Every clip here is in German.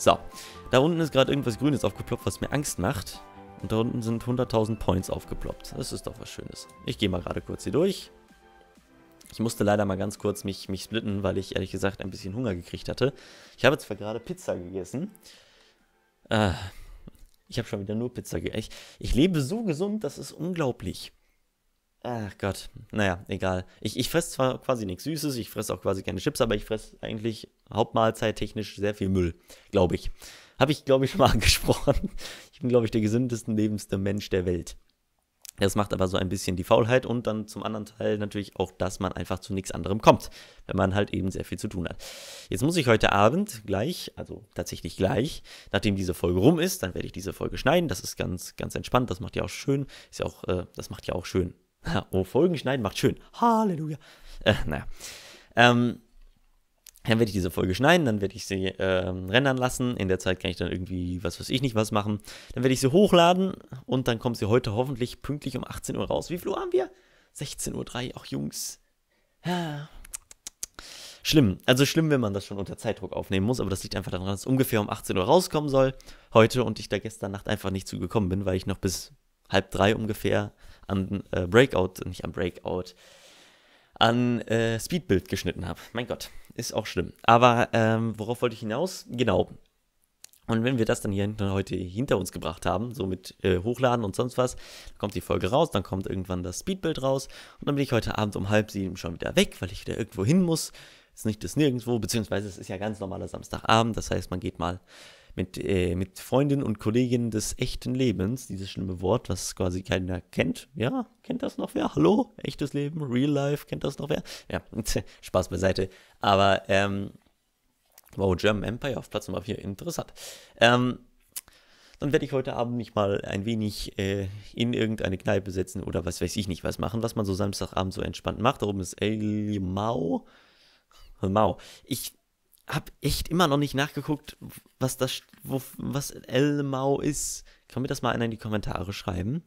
So, da unten ist gerade irgendwas Grünes aufgeploppt, was mir Angst macht. Und da unten sind 100.000 Points aufgeploppt. Das ist doch was Schönes. Ich gehe mal gerade kurz hier durch. Ich musste leider mal ganz kurz mich, mich splitten, weil ich ehrlich gesagt ein bisschen Hunger gekriegt hatte. Ich habe zwar gerade Pizza gegessen. Äh, ich habe schon wieder nur Pizza gegessen. Ich, ich lebe so gesund, das ist unglaublich. Ach Gott, naja, egal. Ich, ich fress zwar quasi nichts Süßes, ich fress auch quasi keine Chips, aber ich fress eigentlich hauptmahlzeittechnisch sehr viel Müll, glaube ich. Habe ich, glaube ich, schon mal angesprochen. Ich bin, glaube ich, der gesündeste, lebendste Mensch der Welt. Das macht aber so ein bisschen die Faulheit und dann zum anderen Teil natürlich auch, dass man einfach zu nichts anderem kommt, wenn man halt eben sehr viel zu tun hat. Jetzt muss ich heute Abend gleich, also tatsächlich gleich, nachdem diese Folge rum ist, dann werde ich diese Folge schneiden. Das ist ganz, ganz entspannt. Das macht ja auch schön. Ist ja auch, äh, das macht ja auch schön. oh, Folgen schneiden macht schön. Halleluja. Äh, naja. Ähm, dann werde ich diese Folge schneiden, dann werde ich sie ähm, rendern lassen. In der Zeit kann ich dann irgendwie, was weiß ich nicht, was machen. Dann werde ich sie hochladen und dann kommt sie heute hoffentlich pünktlich um 18 Uhr raus. Wie viel Uhr haben wir? 16.03 Uhr, auch Jungs. Ja. Schlimm. Also schlimm, wenn man das schon unter Zeitdruck aufnehmen muss, aber das liegt einfach daran, dass es ungefähr um 18 Uhr rauskommen soll heute und ich da gestern Nacht einfach nicht zugekommen bin, weil ich noch bis halb drei ungefähr an äh, Breakout, nicht an Breakout, an äh, Speedbuild geschnitten habe. Mein Gott, ist auch schlimm. Aber ähm, worauf wollte ich hinaus? Genau. Und wenn wir das dann hier heute hinter uns gebracht haben, so mit äh, Hochladen und sonst was, kommt die Folge raus, dann kommt irgendwann das Speedbild raus und dann bin ich heute Abend um halb sieben schon wieder weg, weil ich wieder irgendwo hin muss. Ist nicht das nirgendwo, beziehungsweise es ist ja ganz normaler Samstagabend, das heißt, man geht mal mit, äh, mit Freundinnen und Kolleginnen des echten Lebens, dieses schlimme Wort, was quasi keiner kennt. Ja, kennt das noch wer? Hallo? Echtes Leben? Real Life? Kennt das noch wer? Ja, Spaß beiseite. Aber, ähm, wow, German Empire auf Platz Nummer 4, interessant. Ähm, dann werde ich heute Abend mich mal ein wenig äh, in irgendeine Kneipe setzen oder was weiß ich nicht was machen, was man so Samstagabend so entspannt macht. Da oben ist El Mau. Mau. Ich habe echt immer noch nicht nachgeguckt, was das, wo, was Elmau ist. Kann mir das mal einer in die Kommentare schreiben?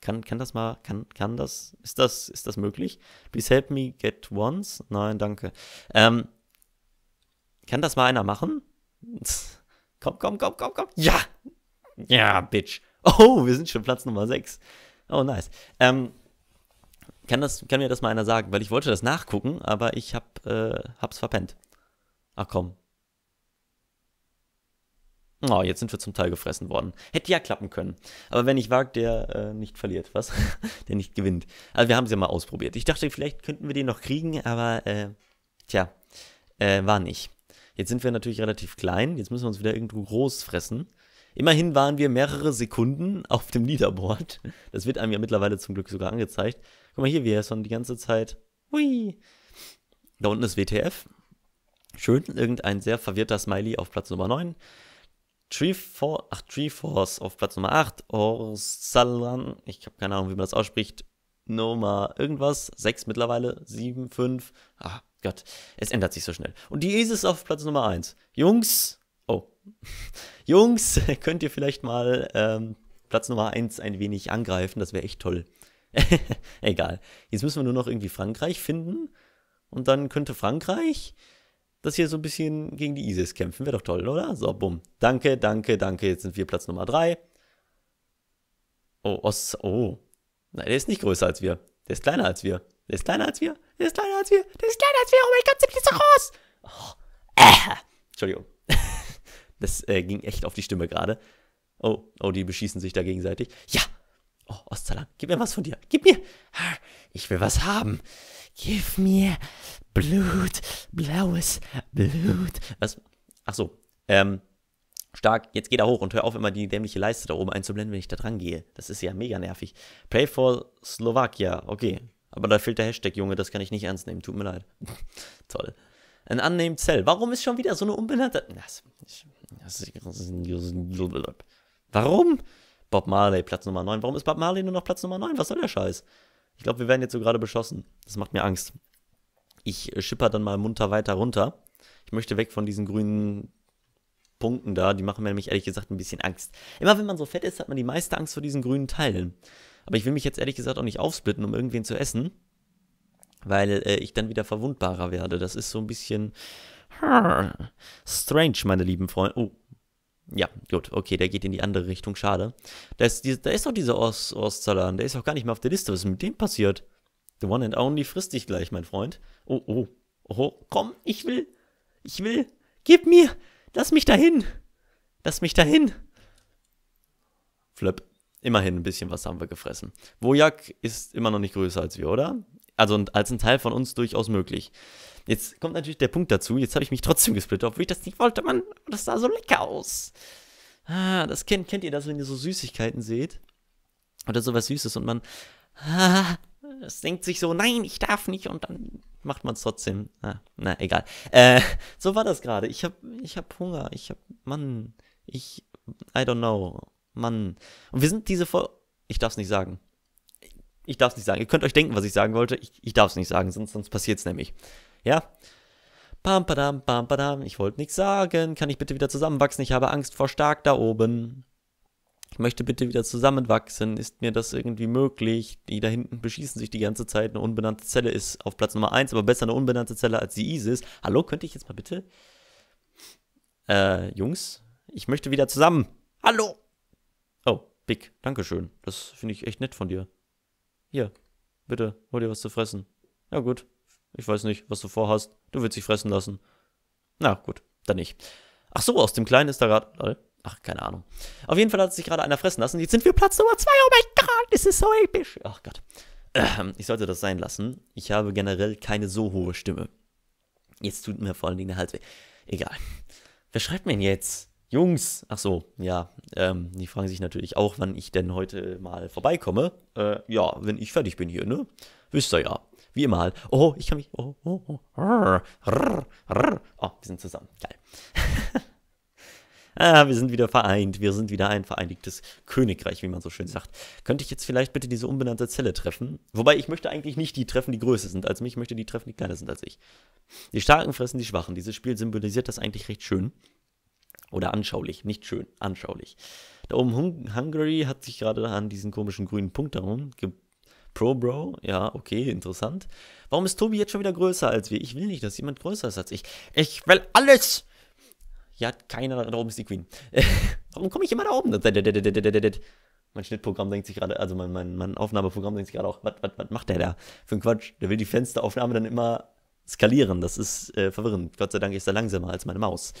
Kann, kann das mal, kann, kann das, ist das, ist das möglich? Please help me get once? Nein, danke. Ähm, kann das mal einer machen? komm, komm, komm, komm, komm. Ja! Ja, Bitch. Oh, wir sind schon Platz Nummer 6. Oh, nice. Ähm, kann, das, kann mir das mal einer sagen? Weil ich wollte das nachgucken, aber ich hab, äh, hab's verpennt. Ach komm. Oh, jetzt sind wir zum Teil gefressen worden. Hätte ja klappen können. Aber wenn ich wagt, der äh, nicht verliert, was? der nicht gewinnt. Also wir haben sie ja mal ausprobiert. Ich dachte, vielleicht könnten wir den noch kriegen, aber äh, tja, äh, war nicht. Jetzt sind wir natürlich relativ klein. Jetzt müssen wir uns wieder irgendwo groß fressen. Immerhin waren wir mehrere Sekunden auf dem Leaderboard. Das wird einem ja mittlerweile zum Glück sogar angezeigt. Guck mal hier, wir sind die ganze Zeit. Hui. Da unten ist WTF. Schön, irgendein sehr verwirrter Smiley auf Platz Nummer 9. Treeforce, ach, Treeforce auf Platz Nummer 8. Orsalan, ich habe keine Ahnung, wie man das ausspricht. Nummer irgendwas. 6 mittlerweile. 7, 5. Ah, Gott, es ändert sich so schnell. Und die Isis auf Platz Nummer 1. Jungs, oh. Jungs, könnt ihr vielleicht mal ähm, Platz Nummer 1 ein wenig angreifen? Das wäre echt toll. Egal. Jetzt müssen wir nur noch irgendwie Frankreich finden. Und dann könnte Frankreich dass wir so ein bisschen gegen die ISIS kämpfen. Wäre doch toll, oder? So, bumm. Danke, danke, danke. Jetzt sind wir Platz Nummer 3. Oh, Ost. Oh. Nein, der ist nicht größer als wir. Der ist kleiner als wir. Der ist kleiner als wir. Der ist kleiner als wir. Der ist kleiner als wir. Oh mein Gott, sind wir so groß. Oh. Äh. Entschuldigung. das äh, ging echt auf die Stimme gerade. Oh, oh, die beschießen sich da gegenseitig. Ja. Oh, Ostalan, gib mir was von dir. Gib mir. Ich will was haben give mir Blut, blaues Blut. Was? Ach so, ähm, stark. Jetzt geht er hoch und hör auf, immer die dämliche Leiste da oben einzublenden, wenn ich da dran gehe. Das ist ja mega nervig. Pray for Slovakia. Okay. Aber da fehlt der Hashtag, Junge, das kann ich nicht ernst nehmen. Tut mir leid. Toll. Ein unnamed cell. Warum ist schon wieder so eine unbenannte... Warum? Bob Marley, Platz Nummer 9. Warum ist Bob Marley nur noch Platz Nummer 9? Was soll der Scheiß? Ich glaube, wir werden jetzt so gerade beschossen. Das macht mir Angst. Ich äh, schipper dann mal munter weiter runter. Ich möchte weg von diesen grünen Punkten da. Die machen mir nämlich ehrlich gesagt ein bisschen Angst. Immer wenn man so fett ist, hat man die meiste Angst vor diesen grünen Teilen. Aber ich will mich jetzt ehrlich gesagt auch nicht aufsplitten, um irgendwen zu essen. Weil äh, ich dann wieder verwundbarer werde. Das ist so ein bisschen hm, strange, meine lieben Freunde. Oh, ja, gut, okay, der geht in die andere Richtung, schade. Da ist, die, da ist auch dieser Ost Ostsalan, der ist auch gar nicht mehr auf der Liste. Was ist mit dem passiert? The one and only frisst dich gleich, mein Freund. Oh, oh, oh, komm, ich will, ich will, gib mir, lass mich dahin, lass mich dahin. Flöpp, immerhin ein bisschen was haben wir gefressen. Wojak ist immer noch nicht größer als wir, oder? Also als ein Teil von uns durchaus möglich. Jetzt kommt natürlich der Punkt dazu, jetzt habe ich mich trotzdem gesplittet, obwohl ich das nicht wollte, Mann. Das sah so lecker aus. Ah, das kennt, kennt ihr das, wenn ihr so Süßigkeiten seht? Oder sowas Süßes und man, ah, es denkt sich so, nein, ich darf nicht und dann macht man es trotzdem. Ah, na, egal. Äh, so war das gerade. Ich hab, ich hab Hunger. Ich hab, Mann, ich, I don't know. Mann. Und wir sind diese Folge, ich darf es nicht sagen. Ich darf es nicht sagen. Ihr könnt euch denken, was ich sagen wollte. Ich, ich darf es nicht sagen, sonst, sonst passiert es nämlich. Ja. Pam, padam, pam, padam. Ich wollte nichts sagen. Kann ich bitte wieder zusammenwachsen? Ich habe Angst vor stark da oben. Ich möchte bitte wieder zusammenwachsen. Ist mir das irgendwie möglich? Die da hinten beschießen sich die ganze Zeit. Eine unbenannte Zelle ist auf Platz Nummer 1, aber besser eine unbenannte Zelle als die ISIS. Hallo, könnte ich jetzt mal bitte? Äh, Jungs, ich möchte wieder zusammen. Hallo! Oh, Big, Dankeschön. Das finde ich echt nett von dir. Hier, bitte, hol dir was zu fressen. Ja, gut. Ich weiß nicht, was du vorhast. Du willst dich fressen lassen. Na gut, dann nicht. Ach so, aus dem Kleinen ist da gerade. Ach, keine Ahnung. Auf jeden Fall hat sich gerade einer fressen lassen. Jetzt sind wir Platz Nummer 2. Oh mein Gott, das ist so episch. Ach Gott. Ähm, ich sollte das sein lassen. Ich habe generell keine so hohe Stimme. Jetzt tut mir vor allen Dingen der Hals weh. Egal. Wer schreibt mir denn jetzt? Jungs, ach so, ja, ähm, die fragen sich natürlich auch, wann ich denn heute mal vorbeikomme. Äh, ja, wenn ich fertig bin hier, ne? Wisst ihr ja. Wie immer halt. Oh, ich kann mich. Oh, oh, oh. Oh, wir sind zusammen. Geil. ah, wir sind wieder vereint. Wir sind wieder ein vereinigtes Königreich, wie man so schön sagt. Könnte ich jetzt vielleicht bitte diese unbenannte Zelle treffen? Wobei ich möchte eigentlich nicht die treffen, die größer sind als mich. Ich möchte die treffen, die kleiner sind als ich. Die Starken fressen die Schwachen. Dieses Spiel symbolisiert das eigentlich recht schön. Oder anschaulich, nicht schön, anschaulich. Da oben Hungary hat sich gerade an diesen komischen grünen Punkt da oben Pro Bro, ja, okay, interessant. Warum ist Tobi jetzt schon wieder größer als wir? Ich will nicht, dass jemand größer ist als ich. Ich will alles! Ja, keiner, da oben ist die Queen. Warum komme ich immer da oben? Mein Schnittprogramm denkt sich gerade, also mein, mein, mein Aufnahmeprogramm denkt sich gerade auch, was macht der da für ein Quatsch? Der will die Fensteraufnahme dann immer skalieren. Das ist äh, verwirrend. Gott sei Dank ist er langsamer als meine Maus.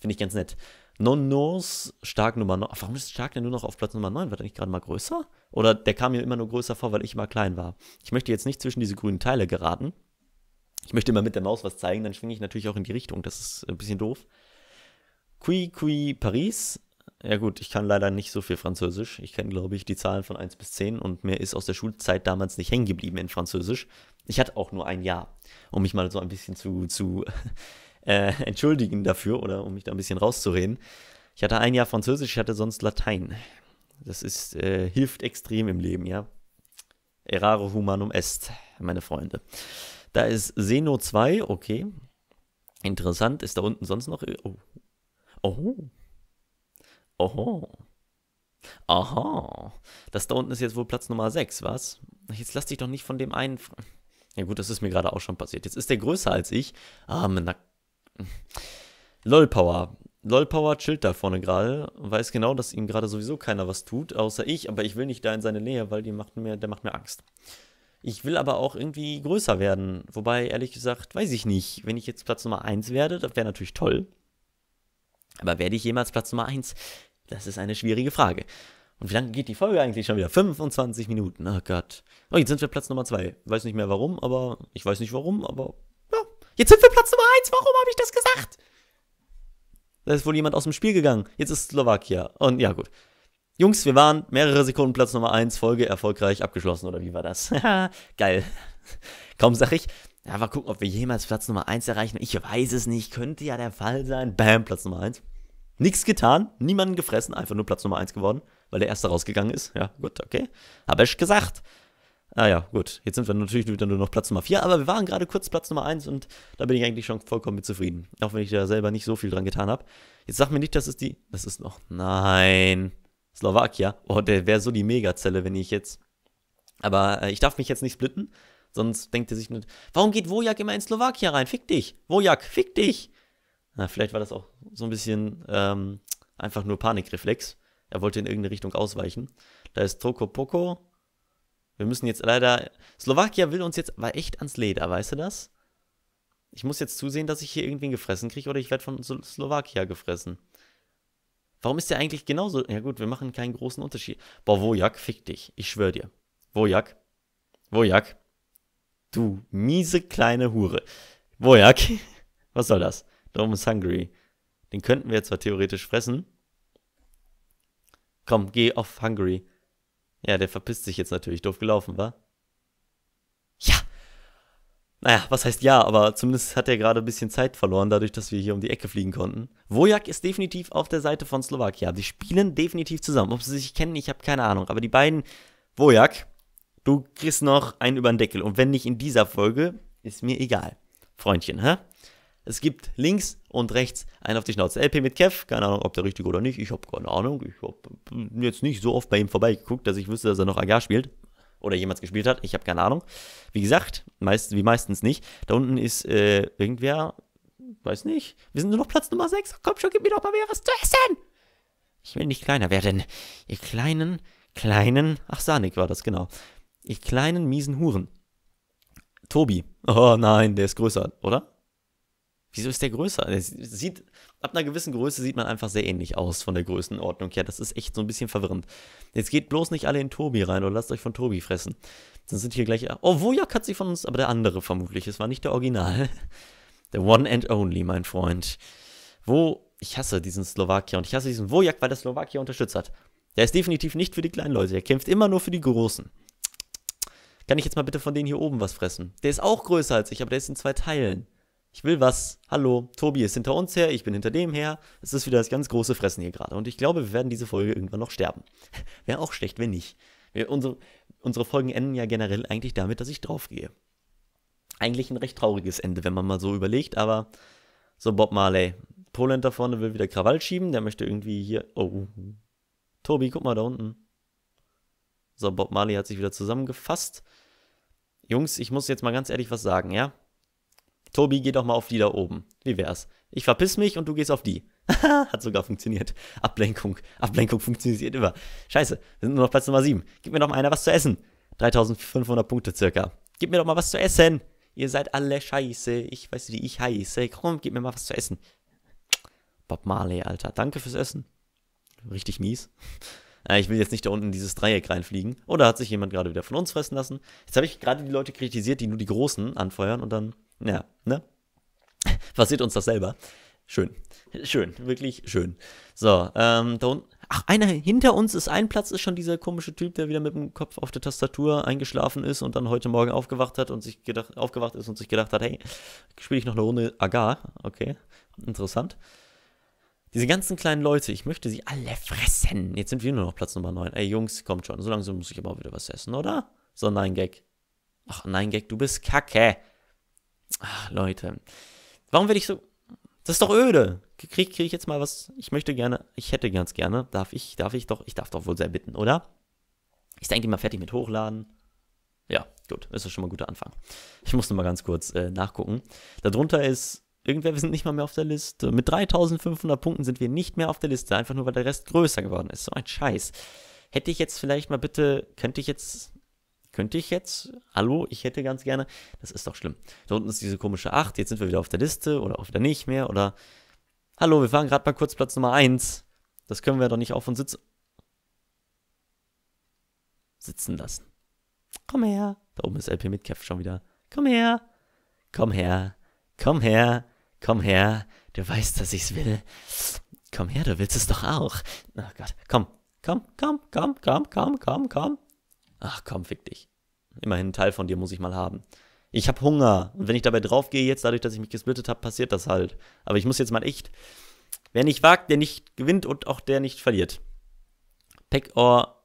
Finde ich ganz nett. Nonnos, stark Nummer 9. Warum ist stark denn nur noch auf Platz Nummer 9? War der nicht gerade mal größer? Oder der kam mir immer nur größer vor, weil ich mal klein war. Ich möchte jetzt nicht zwischen diese grünen Teile geraten. Ich möchte immer mit der Maus was zeigen, dann schwinge ich natürlich auch in die Richtung. Das ist ein bisschen doof. Qui qui Paris. Ja gut, ich kann leider nicht so viel Französisch. Ich kenne, glaube ich, die Zahlen von 1 bis 10 und mir ist aus der Schulzeit damals nicht hängen geblieben in Französisch. Ich hatte auch nur ein Jahr, um mich mal so ein bisschen zu, zu äh, entschuldigen dafür oder um mich da ein bisschen rauszureden. Ich hatte ein Jahr Französisch, ich hatte sonst Latein. Das ist, äh, hilft extrem im Leben, ja. Errare humanum est, meine Freunde. Da ist Seno 2, okay. Interessant, ist da unten sonst noch. Oh. Oh. Oho. Aha. Das da unten ist jetzt wohl Platz Nummer 6, was? Jetzt lass dich doch nicht von dem einen. Ja gut, das ist mir gerade auch schon passiert. Jetzt ist der größer als ich. Ah, na Lolpower. Lolpower chillt da vorne gerade, weiß genau, dass ihm gerade sowieso keiner was tut, außer ich, aber ich will nicht da in seine Nähe, weil die macht mir, der macht mir Angst. Ich will aber auch irgendwie größer werden, wobei ehrlich gesagt, weiß ich nicht, wenn ich jetzt Platz Nummer 1 werde, das wäre natürlich toll. Aber werde ich jemals Platz Nummer 1? Das ist eine schwierige Frage. Und wie lange geht die Folge eigentlich schon wieder? 25 Minuten. Oh Gott. Oh, jetzt sind wir Platz Nummer 2. Weiß nicht mehr warum, aber ich weiß nicht warum, aber Jetzt sind wir Platz Nummer 1. Warum habe ich das gesagt? Da ist wohl jemand aus dem Spiel gegangen. Jetzt ist Slowakia. Und ja, gut. Jungs, wir waren mehrere Sekunden Platz Nummer 1, Folge erfolgreich abgeschlossen, oder wie war das? Geil. Kaum sag ich, ja, mal gucken, ob wir jemals Platz Nummer 1 erreichen. Ich weiß es nicht, könnte ja der Fall sein. Bam, Platz Nummer 1. Nichts getan, niemanden gefressen, einfach nur Platz Nummer 1 geworden, weil der Erste rausgegangen ist. Ja, gut, okay. Habe ich gesagt. Ah ja, gut. Jetzt sind wir natürlich wieder nur noch Platz Nummer 4, aber wir waren gerade kurz Platz Nummer 1 und da bin ich eigentlich schon vollkommen mit zufrieden. Auch wenn ich da selber nicht so viel dran getan habe. Jetzt sag mir nicht, das ist die. Das ist noch. Nein. Slowakia. Oh, der wäre so die Megazelle, wenn ich jetzt. Aber äh, ich darf mich jetzt nicht splitten. Sonst denkt er sich nur. Warum geht Wojak immer in Slowakia rein? Fick dich! Wojak, fick dich! Na, vielleicht war das auch so ein bisschen ähm, einfach nur Panikreflex. Er wollte in irgendeine Richtung ausweichen. Da ist Troko Poco. Wir müssen jetzt leider. Slowakia will uns jetzt aber echt ans Leder, weißt du das? Ich muss jetzt zusehen, dass ich hier irgendwen gefressen kriege oder ich werde von Slowakia gefressen. Warum ist der eigentlich genauso? Ja gut, wir machen keinen großen Unterschied. Boah, Wojak, fick dich. Ich schwöre dir. Wojak. Wojak. Du miese kleine Hure. Wojak. Was soll das? Darum ist Hungary. Den könnten wir zwar theoretisch fressen. Komm, geh auf Hungary. Ja, der verpisst sich jetzt natürlich. Doof gelaufen, wa? Ja! Naja, was heißt ja, aber zumindest hat er gerade ein bisschen Zeit verloren, dadurch, dass wir hier um die Ecke fliegen konnten. Wojak ist definitiv auf der Seite von Slowakia. Die spielen definitiv zusammen. Ob sie sich kennen, ich habe keine Ahnung. Aber die beiden, Wojak, du kriegst noch einen über den Deckel. Und wenn nicht in dieser Folge, ist mir egal. Freundchen, hä? Es gibt links und rechts einen auf die Schnauze. LP mit Kev, keine Ahnung, ob der richtig oder nicht. Ich habe keine Ahnung. Ich habe jetzt nicht so oft bei ihm vorbeigeguckt, dass ich wüsste, dass er noch Agar spielt oder jemals gespielt hat. Ich habe keine Ahnung. Wie gesagt, meist, wie meistens nicht. Da unten ist äh, irgendwer, weiß nicht. Wir sind nur noch Platz Nummer 6. Komm schon, gib mir doch mal mehr was zu essen. Ich will nicht kleiner werden. Ihr kleinen, kleinen. Ach, Sanik war das, genau. Ihr kleinen, miesen Huren. Tobi. Oh nein, der ist größer, oder? Wieso ist der größer? Das sieht, ab einer gewissen Größe sieht man einfach sehr ähnlich aus von der Größenordnung. her. das ist echt so ein bisschen verwirrend. Jetzt geht bloß nicht alle in Tobi rein oder lasst euch von Tobi fressen. Dann sind hier gleich. Oh, Wojak hat sie von uns, aber der andere vermutlich. Es war nicht der Original. The One and Only, mein Freund. Wo. Ich hasse diesen Slowakier und ich hasse diesen Wojak, weil der Slowakier unterstützt hat. Der ist definitiv nicht für die kleinen Leute. Er kämpft immer nur für die Großen. Kann ich jetzt mal bitte von denen hier oben was fressen? Der ist auch größer als ich, aber der ist in zwei Teilen. Ich will was. Hallo, Tobi ist hinter uns her, ich bin hinter dem her. Es ist wieder das ganz große Fressen hier gerade. Und ich glaube, wir werden diese Folge irgendwann noch sterben. Wäre auch schlecht, wenn nicht. Wir, unsere, unsere Folgen enden ja generell eigentlich damit, dass ich draufgehe. Eigentlich ein recht trauriges Ende, wenn man mal so überlegt, aber so Bob Marley. Poland da vorne will wieder Krawall schieben, der möchte irgendwie hier. Oh. oh, oh. Tobi, guck mal da unten. So, Bob Marley hat sich wieder zusammengefasst. Jungs, ich muss jetzt mal ganz ehrlich was sagen, ja? Tobi, geh doch mal auf die da oben. Wie wär's? Ich verpiss mich und du gehst auf die. Hat sogar funktioniert. Ablenkung. Ablenkung funktioniert immer. Scheiße, wir sind nur noch Platz Nummer 7. Gib mir doch mal einer was zu essen. 3500 Punkte circa. Gib mir doch mal was zu essen. Ihr seid alle scheiße. Ich weiß, wie ich heiße. Komm, gib mir mal was zu essen. Bob Marley, Alter. Danke fürs Essen. Richtig mies. Äh, ich will jetzt nicht da unten in dieses Dreieck reinfliegen. Oder hat sich jemand gerade wieder von uns fressen lassen? Jetzt habe ich gerade die Leute kritisiert, die nur die Großen anfeuern und dann, ja, ne? Passiert uns das selber. Schön. Schön, wirklich schön. So, ähm, da unten. Ach, einer hinter uns ist ein Platz, ist schon dieser komische Typ, der wieder mit dem Kopf auf der Tastatur eingeschlafen ist und dann heute Morgen aufgewacht hat und sich gedacht, aufgewacht ist und sich gedacht hat, hey, spiele ich noch eine Runde Agar. Okay, interessant. Diese ganzen kleinen Leute, ich möchte sie alle fressen. Jetzt sind wir nur noch Platz Nummer 9. Ey, Jungs, kommt schon. So langsam muss ich aber auch wieder was essen, oder? So, nein, Gag. Ach, nein, Gag, du bist kacke. Ach, Leute. Warum werde ich so. Das ist doch öde. Kriege krieg ich jetzt mal was? Ich möchte gerne, ich hätte ganz gerne. Darf ich, darf ich doch, ich darf doch wohl sehr bitten, oder? Ich denke mal fertig mit Hochladen. Ja, gut, ist das schon mal ein guter Anfang. Ich musste mal ganz kurz äh, nachgucken. Darunter ist Irgendwer, wir sind nicht mal mehr auf der Liste. Mit 3500 Punkten sind wir nicht mehr auf der Liste, einfach nur weil der Rest größer geworden ist. So ein Scheiß. Hätte ich jetzt vielleicht mal bitte, könnte ich jetzt, könnte ich jetzt, hallo, ich hätte ganz gerne, das ist doch schlimm. Da unten ist diese komische 8, jetzt sind wir wieder auf der Liste oder auch wieder nicht mehr oder, hallo, wir waren gerade mal kurz Platz Nummer 1. Das können wir doch nicht auf uns sitzen, sitzen lassen. Komm her. Da oben ist LP Midcap schon wieder. Komm her. Komm her. Komm her. Komm her, du weißt, dass ich's will. Komm her, du willst es doch auch. Ach oh Gott, komm, komm, komm, komm, komm, komm, komm, komm. Ach komm, fick dich. Immerhin einen Teil von dir muss ich mal haben. Ich hab Hunger. Und wenn ich dabei draufgehe jetzt, dadurch, dass ich mich gesplittet habe, passiert das halt. Aber ich muss jetzt mal echt. Wer nicht wagt, der nicht gewinnt und auch der nicht verliert. Pack or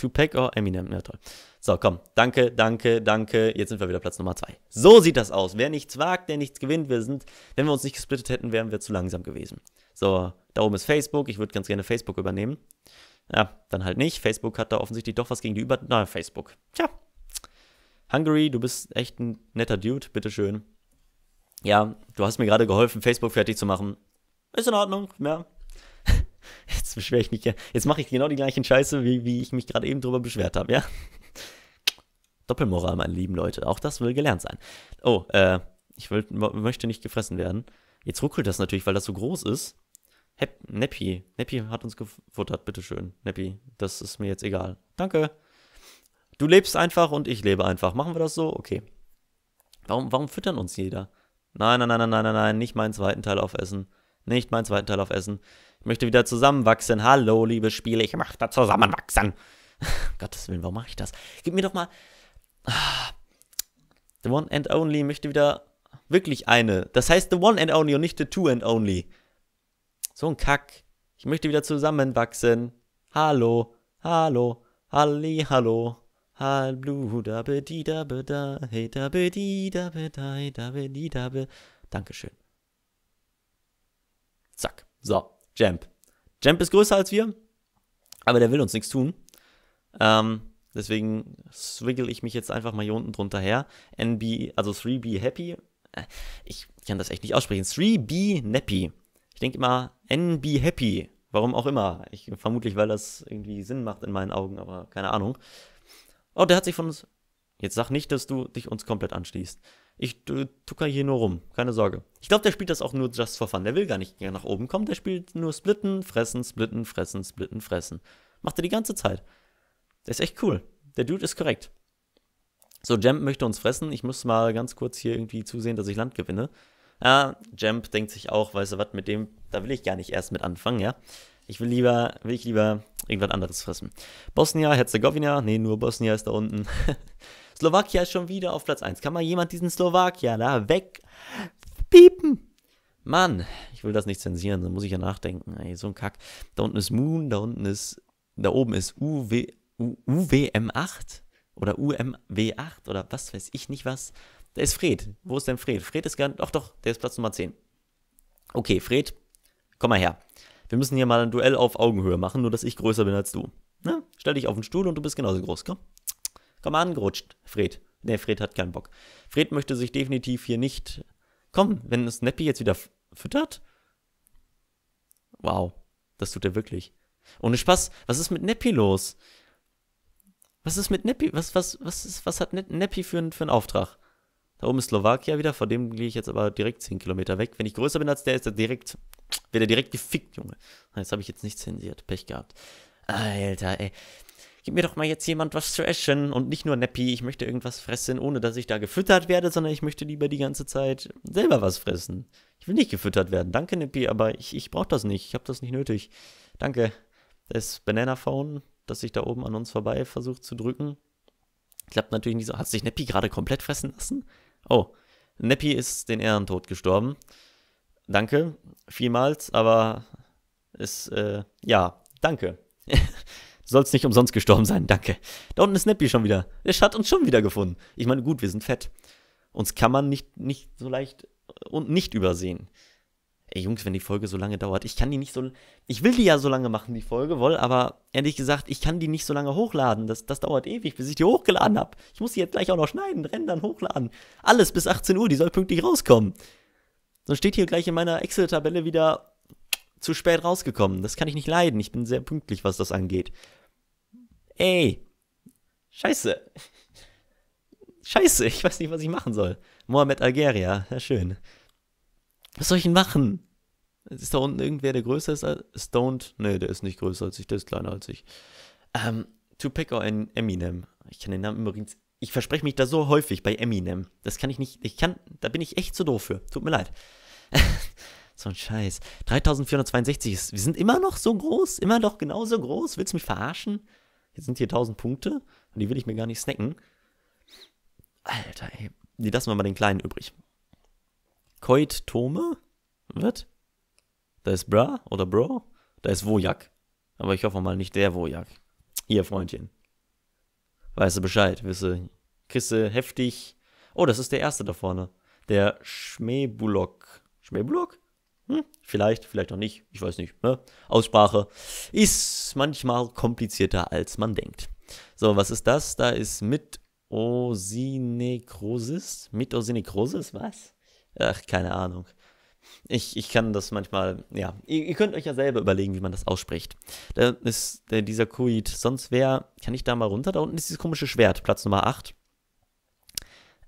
Tupac oder Eminem? Ja, toll. So, komm. Danke, danke, danke. Jetzt sind wir wieder Platz Nummer 2. So sieht das aus. Wer nichts wagt, der nichts gewinnt. Wir sind, wenn wir uns nicht gesplittet hätten, wären wir zu langsam gewesen. So, da oben ist Facebook. Ich würde ganz gerne Facebook übernehmen. Ja, dann halt nicht. Facebook hat da offensichtlich doch was gegen die Über... Na, Facebook. Tja. Hungary, du bist echt ein netter Dude. Bitteschön. Ja, du hast mir gerade geholfen, Facebook fertig zu machen. Ist in Ordnung. Ja, Jetzt beschwere ich mich ja. Jetzt mache ich genau die gleichen Scheiße, wie, wie ich mich gerade eben drüber beschwert habe, ja? Doppelmoral, meine lieben Leute. Auch das will gelernt sein. Oh, äh, ich will, möchte nicht gefressen werden. Jetzt ruckelt das natürlich, weil das so groß ist. Hep, Neppi. Neppi hat uns gefuttert, bitteschön. Neppi, das ist mir jetzt egal. Danke. Du lebst einfach und ich lebe einfach. Machen wir das so? Okay. Warum, warum füttern uns jeder? Nein, nein, nein, nein, nein, nein, nicht meinen zweiten Teil auf Essen. Nicht meinen zweiten Teil auf Essen. Ich möchte wieder zusammenwachsen. Hallo, liebe Spiele, ich mache da zusammenwachsen. Gottes Willen, warum mache ich das? Gib mir doch mal. The One and Only möchte wieder wirklich eine. Das heißt The One and Only und nicht The Two and Only. So ein Kack. Ich möchte wieder zusammenwachsen. Hallo, hallo, halli, hallo. Hallo, da be di da be da, hey da be di da be da, hey da be di da be. Dankeschön. Zack. So. Jamp. Jamp ist größer als wir, aber der will uns nichts tun. Ähm, deswegen swiggle ich mich jetzt einfach mal hier unten drunter her. NB, also 3B Happy. Äh, ich kann das echt nicht aussprechen. 3B Nappy. Ich denke immer NB Happy. Warum auch immer. Ich, vermutlich, weil das irgendwie Sinn macht in meinen Augen, aber keine Ahnung. Oh, der hat sich von uns Jetzt sag nicht, dass du dich uns komplett anschließt. Ich tucker hier nur rum, keine Sorge. Ich glaube, der spielt das auch nur just for fun. Der will gar nicht nach oben kommen, der spielt nur splitten, fressen, splitten, fressen, splitten, fressen. Macht er die ganze Zeit. Der ist echt cool. Der Dude ist korrekt. So, Jamp möchte uns fressen. Ich muss mal ganz kurz hier irgendwie zusehen, dass ich Land gewinne. Ah, Jamp denkt sich auch, weißt du was, mit dem, da will ich gar nicht erst mit anfangen, ja. Ich will lieber, will ich lieber irgendwas anderes fressen. Bosnia, Herzegowina, nee, nur Bosnia ist da unten. Slowakia ist schon wieder auf Platz 1. Kann mal jemand diesen Slowakia da wegpiepen? Mann, ich will das nicht zensieren, dann muss ich ja nachdenken. Ey, so ein Kack. Da unten ist Moon, da unten ist, da oben ist UW, U, UWM8 oder UMW8 oder was weiß ich nicht was. Da ist Fred. Wo ist denn Fred? Fred ist gar Ach doch, der ist Platz Nummer 10. Okay, Fred, komm mal her. Wir müssen hier mal ein Duell auf Augenhöhe machen, nur dass ich größer bin als du. Ne? Stell dich auf den Stuhl und du bist genauso groß, komm. Komm angerutscht, Fred. Ne, Fred hat keinen Bock. Fred möchte sich definitiv hier nicht. Komm, wenn es Snappy jetzt wieder füttert. Wow, das tut er wirklich. Ohne Spaß, was ist mit Neppy los? Was ist mit Neppy? Was, was, was, ist, was hat Neppy für, für einen Auftrag? Da oben ist Slowakia wieder, vor dem gehe ich jetzt aber direkt 10 Kilometer weg. Wenn ich größer bin als der, ist er direkt, wird er direkt gefickt, Junge. Jetzt habe ich jetzt nicht zensiert. Pech gehabt. Alter, ey gib mir doch mal jetzt jemand was zu essen und nicht nur Neppi, ich möchte irgendwas fressen, ohne dass ich da gefüttert werde, sondern ich möchte lieber die ganze Zeit selber was fressen. Ich will nicht gefüttert werden. Danke, Neppi, aber ich, ich brauche das nicht. Ich habe das nicht nötig. Danke. Das Banana Phone, das sich da oben an uns vorbei versucht zu drücken. Klappt natürlich nicht so. Hat sich Neppi gerade komplett fressen lassen? Oh, Neppi ist den Ehrentod gestorben. Danke, vielmals, aber es, äh, ja, danke. sollst nicht umsonst gestorben sein, danke. Da unten ist Snappy schon wieder. Der hat uns schon wieder gefunden. Ich meine, gut, wir sind fett. Uns kann man nicht, nicht so leicht äh, und nicht übersehen. Ey, Jungs, wenn die Folge so lange dauert, ich kann die nicht so. Ich will die ja so lange machen, die Folge, wohl, aber ehrlich gesagt, ich kann die nicht so lange hochladen. Das, das dauert ewig, bis ich die hochgeladen habe. Ich muss die jetzt gleich auch noch schneiden, rendern, hochladen. Alles bis 18 Uhr, die soll pünktlich rauskommen. Sonst steht hier gleich in meiner Excel-Tabelle wieder zu spät rausgekommen. Das kann ich nicht leiden. Ich bin sehr pünktlich, was das angeht ey, scheiße. Scheiße, ich weiß nicht, was ich machen soll. Mohamed Algeria, ja schön. Was soll ich denn machen? Ist da unten irgendwer, der größer ist als Stoned? Nee, der ist nicht größer als ich, der ist kleiner als ich. Ähm, Tupac or Eminem? Ich kann den Namen übrigens. Ich verspreche mich da so häufig bei Eminem. Das kann ich nicht. Ich kann. Da bin ich echt zu doof für. Tut mir leid. so ein Scheiß. 3462 ist. Wir sind immer noch so groß. Immer noch genauso groß. Willst du mich verarschen? Jetzt sind hier 1000 Punkte und die will ich mir gar nicht snacken. Alter, ey. Die lassen wir mal den Kleinen übrig. Koit Tome? Wird? Da ist Bra oder Bro. Da ist Wojak. Aber ich hoffe mal nicht der Wojak. Hier, Freundchen. Weißt du Bescheid, wisse. Kisse heftig. Oh, das ist der erste da vorne. Der Schmebulok. Schmebulok? Hm, vielleicht, vielleicht auch nicht, ich weiß nicht. Ne? Aussprache ist manchmal komplizierter, als man denkt. So, was ist das? Da ist Mitosinekrosis. Mitosinekrosis, was? Ach, keine Ahnung. Ich, ich kann das manchmal, ja, ihr, ihr, könnt euch ja selber überlegen, wie man das ausspricht. Da ist der, äh, dieser Kuit. Sonst wäre, kann ich da mal runter? Da unten ist dieses komische Schwert, Platz Nummer 8.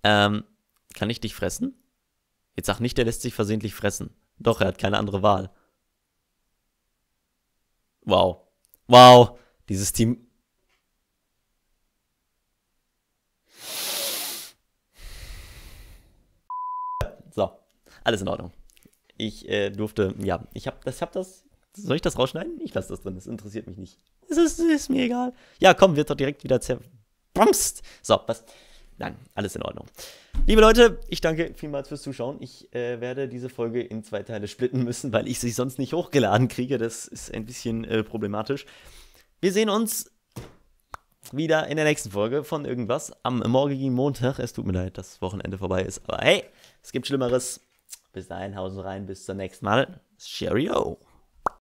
Ähm, kann ich dich fressen? Jetzt sag nicht, der lässt sich versehentlich fressen. Doch, er hat keine andere Wahl. Wow. Wow. Dieses Team. So, alles in Ordnung. Ich äh, durfte, ja, ich hab das, ich hab das. Soll ich das rausschneiden? Ich lasse das drin, das interessiert mich nicht. Es ist, ist, mir egal. Ja, komm, wird doch direkt wieder zerbomst. So, was? Nein, alles in Ordnung. Liebe Leute, ich danke vielmals fürs Zuschauen. Ich äh, werde diese Folge in zwei Teile splitten müssen, weil ich sie sonst nicht hochgeladen kriege. Das ist ein bisschen äh, problematisch. Wir sehen uns wieder in der nächsten Folge von irgendwas am morgigen Montag. Es tut mir leid, dass das Wochenende vorbei ist, aber hey, es gibt Schlimmeres. Bis dahin, hausen rein, bis zum nächsten Mal. Cheerio!